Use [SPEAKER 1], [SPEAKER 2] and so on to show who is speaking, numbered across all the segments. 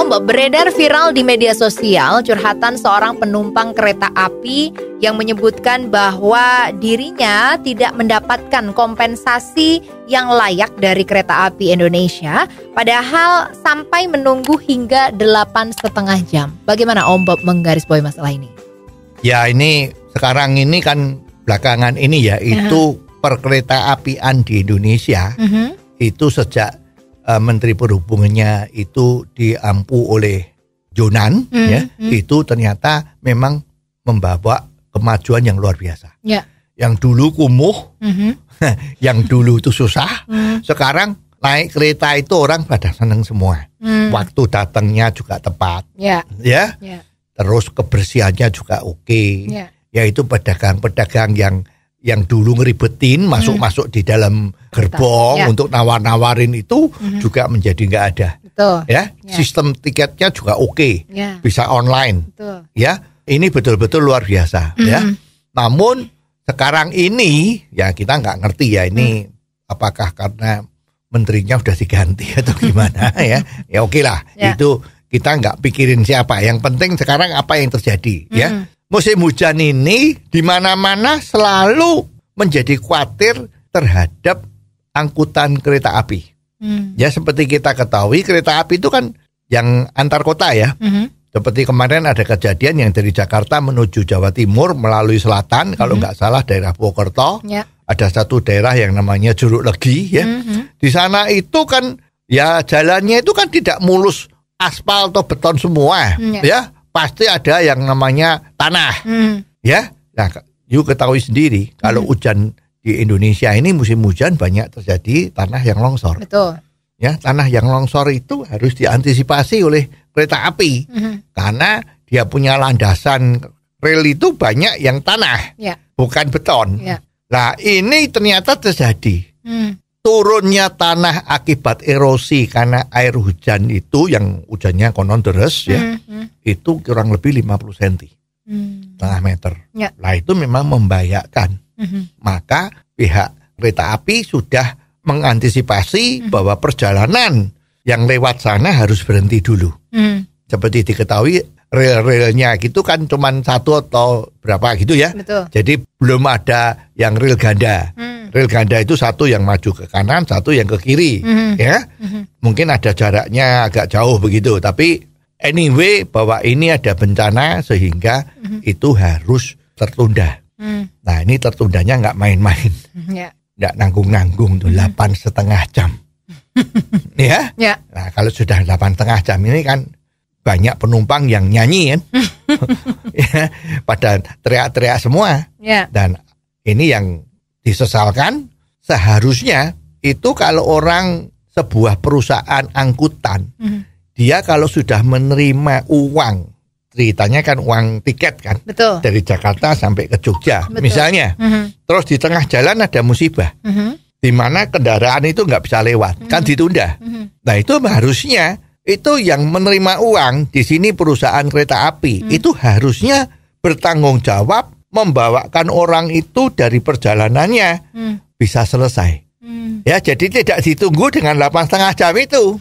[SPEAKER 1] Ombo, beredar viral di media sosial curhatan seorang penumpang kereta api yang menyebutkan bahwa dirinya tidak mendapatkan kompensasi yang layak dari kereta api Indonesia, padahal sampai menunggu hingga delapan setengah jam. Bagaimana Om Bob menggarisbawahi masalah ini? Ya ini sekarang ini kan belakangan ini ya iya. itu uh -huh. perkereta apian di Indonesia uh mm-hmm. -huh. itu sejak uh, Menteri Perhubungannya itu diampu oleh Jonan, hmm, ya, hmm. itu ternyata memang membawa kemajuan yang luar biasa. ya. Yang dulu kumuh, hmm yang dulu itu susah, hmm. sekarang naik kereta itu orang pada seneng semua. hmm. Waktu datangnya juga tepat, ya, ya. ya. Terus kebersihannya juga oke. Okay. ya. Yaitu pedagang-pedagang yang yang dulu ngeribetin hmm. masuk-masuk hmm. di dalam gerbong ya. untuk nawar-nawarin itu hmm. juga menjadi nggak ada. Betul. Ya, ya, sistem tiketnya juga oke. Okay. Ya. Bisa online. Betul. Ya, ini betul-betul luar biasa hmm. ya. Namun sekarang ini ya kita nggak ngerti ya ini hmm. apakah karena menterinya sudah diganti atau gimana ya. Ya oke okay lah. Ya. Itu kita nggak pikirin siapa. Yang penting sekarang apa yang terjadi ya. hmm. ya musim hujan ini di mana-mana selalu menjadi khawatir terhadap angkutan kereta api. Hmm. Ya seperti kita ketahui kereta api itu kan yang antar kota ya. Hmm. Seperti kemarin ada kejadian yang dari Jakarta menuju Jawa Timur melalui selatan, -hmm. kalau nggak salah daerah Purwokerto, yeah. ada satu daerah yang namanya Juruk Legi ya. Hmm, -hmm. Di sana itu kan ya jalannya itu kan tidak mulus aspal atau beton semua mm -hmm. ya. ya pasti ada yang namanya tanah. Hmm. Ya. Nah, you ketahui sendiri kalau hmm. hujan di Indonesia ini musim hujan banyak terjadi tanah yang longsor. Betul. Ya, tanah yang longsor itu harus diantisipasi oleh kereta api. Hmm. Karena dia punya landasan rel itu banyak yang tanah. Ya. Bukan beton. Ya. Nah, ini ternyata terjadi. Hmm turunnya tanah akibat erosi karena air hujan itu yang hujannya konon deras ya mm -hmm. itu kurang lebih 50 cm mm. setengah meter yeah. nah itu memang membahayakan mm -hmm. maka pihak kereta api sudah mengantisipasi mm -hmm. bahwa perjalanan yang lewat sana harus berhenti dulu mm. seperti diketahui Real-realnya gitu kan cuman satu atau berapa gitu ya. Betul. Jadi belum ada yang real ganda. Hmm. Real ganda itu satu yang maju ke kanan, satu yang ke kiri, hmm. ya. Hmm. Mungkin ada jaraknya agak jauh begitu, tapi anyway bahwa ini ada bencana sehingga hmm. itu harus tertunda. Hmm. Nah ini tertundanya nggak main-main, yeah. nanggung-nanggung tuh hmm. delapan setengah jam, ya. Yeah. Nah kalau sudah delapan setengah jam ini kan banyak penumpang yang nyanyi kan hmm. ya, pada teriak-teriak semua ya. dan ini yang disesalkan seharusnya itu kalau orang sebuah perusahaan angkutan mm -hmm. dia kalau sudah menerima uang ceritanya kan uang tiket kan Betul. dari Jakarta sampai ke Jogja Betul. misalnya mm -hmm. terus di tengah jalan ada musibah mm -hmm. di mana kendaraan itu nggak bisa lewat mm -hmm. kan ditunda mm -hmm. nah itu harusnya itu yang menerima uang di sini perusahaan kereta api hmm. itu harusnya bertanggung jawab membawakan orang itu dari perjalanannya hmm. bisa selesai. Hmm. Ya, jadi tidak ditunggu dengan delapan setengah jam itu.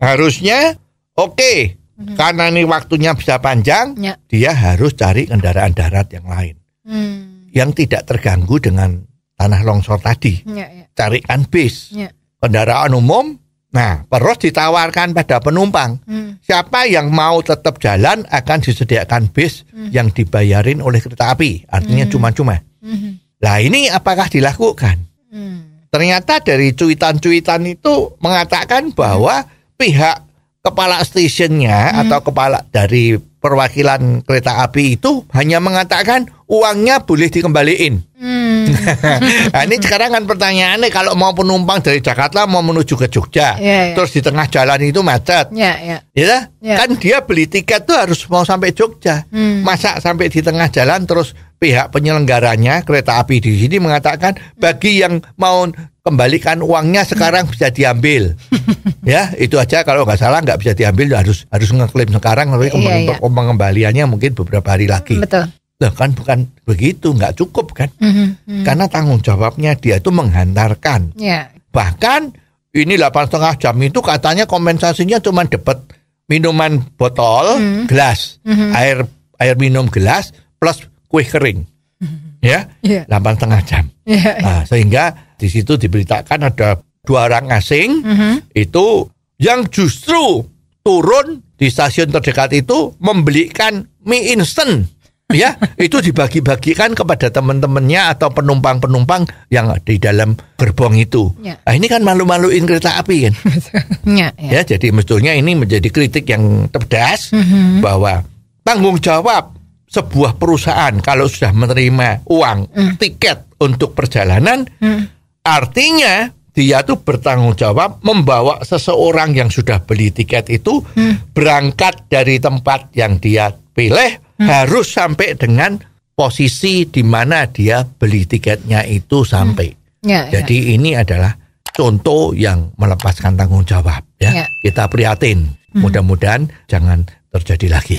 [SPEAKER 1] harusnya oke, okay, hmm. karena ini waktunya bisa panjang, ya. dia harus cari kendaraan darat yang lain hmm. yang tidak terganggu dengan tanah longsor tadi. Ya, ya. Carikan bis, ya. kendaraan umum Nah, terus ditawarkan pada penumpang, hmm. siapa yang mau tetap jalan akan disediakan bis hmm. yang dibayarin oleh kereta api, artinya hmm. cuma-cuma. Hmm. Nah, ini apakah dilakukan? Hmm. Ternyata dari cuitan-cuitan itu mengatakan bahwa hmm. pihak kepala stasiunnya hmm. atau kepala dari perwakilan kereta api itu hanya mengatakan uangnya boleh dikembaliin. Hmm Hmm. nah, ini sekarang kan pertanyaannya kalau mau penumpang dari Jakarta mau menuju ke Jogja, yeah, yeah. terus di tengah jalan itu macet, ya yeah, iya yeah. yeah. kan dia beli tiket tuh harus mau sampai Jogja, hmm. masa sampai di tengah jalan terus pihak penyelenggaranya kereta api di sini mengatakan bagi yang mau kembalikan uangnya sekarang hmm. bisa diambil ya itu aja kalau nggak salah nggak bisa diambil harus harus ngeklaim sekarang tapi iya, iya. pengembaliannya mungkin beberapa hari lagi Betul. Loh kan bukan begitu, nggak cukup kan? Mm -hmm. Karena tanggung jawabnya dia itu menghantarkan. Yeah. Bahkan ini delapan setengah jam itu katanya kompensasinya cuma dapat minuman botol, mm. gelas, mm -hmm. air air minum gelas plus kue kering, mm -hmm. ya delapan yeah. setengah jam. Ya. Nah, sehingga di situ diberitakan ada dua orang asing mm -hmm. itu yang justru turun di stasiun terdekat itu membelikan mie instan ya itu dibagi-bagikan kepada teman-temannya atau penumpang-penumpang yang di dalam gerbong itu. Ya. Nah, ini kan malu-maluin kereta api kan. ya, ya. ya jadi mestinya ini menjadi kritik yang cerdas mm -hmm. bahwa tanggung jawab sebuah perusahaan kalau sudah menerima uang mm. tiket untuk perjalanan mm. artinya dia tuh bertanggung jawab membawa seseorang yang sudah beli tiket itu mm. berangkat dari tempat yang dia pilih Hmm. harus sampai dengan posisi di mana dia beli tiketnya itu sampai. Hmm. Ya, ya. Jadi ya. ini adalah contoh yang melepaskan tanggung jawab ya. ya. Kita prihatin. Hmm. Mudah-mudahan jangan terjadi lagi.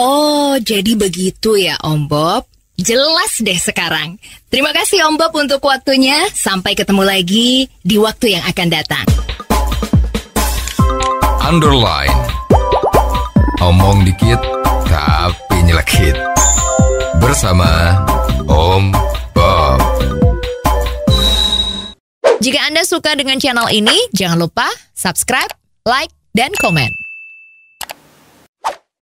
[SPEAKER 1] Oh, jadi begitu ya Om Bob. Jelas deh sekarang. Terima kasih Om Bob untuk waktunya. Sampai ketemu lagi di waktu yang akan datang. Underline. Omong dikit, tapi nyelekit bersama Om Bob. Jika Anda suka dengan channel ini, jangan lupa subscribe, like, dan komen.